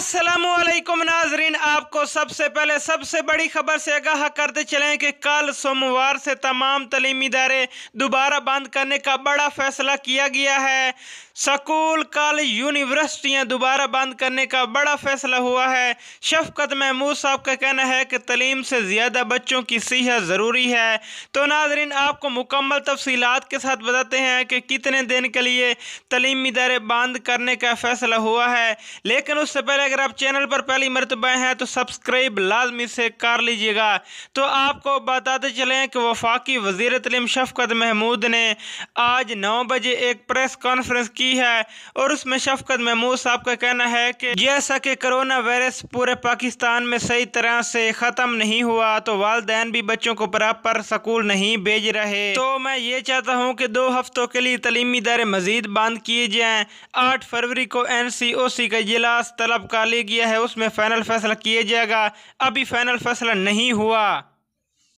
असलकुम नाजरीन आपको सबसे पहले सबसे बड़ी खबर से आगाह करते चलें कि कल सोमवार से तमाम तलीमी इदारे दोबारा बंद करने का बड़ा फैसला किया गया है स्कूल कल यूनिवर्सिटियां दोबारा बंद करने का बड़ा फैसला हुआ है शफकत महमूद साहब का कहना है कि तलीम से ज़्यादा बच्चों की सेहत ज़रूरी है तो नाजरीन आपको मुकम्मल तफसीत के साथ बताते हैं कि कितने दिन के लिए तलीमी इदारे बंद करने का फैसला हुआ है लेकिन उससे पहले अगर आप चैनल पर पहली मरतबा हैं तो सब्सक्राइब लाजमी से कर लीजिएगा तो आपको बताते चलें कि वफाकी वजीर तलीम शफकत महमूद ने आज नौ बजे एक प्रेस कॉन्फ्रेंस की है और उसमें शफकत महमूद साहब का कहना है कि जैसा कि करोना वायरस पूरे पाकिस्तान में सही तरह से ख़त्म नहीं हुआ तो वालदे भी बच्चों को बराबर स्कूल नहीं भेज रहे तो मैं ये चाहता हूँ कि दो हफ्तों के लिए तलीमी इदारे मजीद बंद किए जाएँ आठ फरवरी को एन सी ओ सी का इजलास तलब कर निकाली गया है उसमें फाइनल फैसला किया जाएगा अभी फाइनल फैसला नहीं हुआ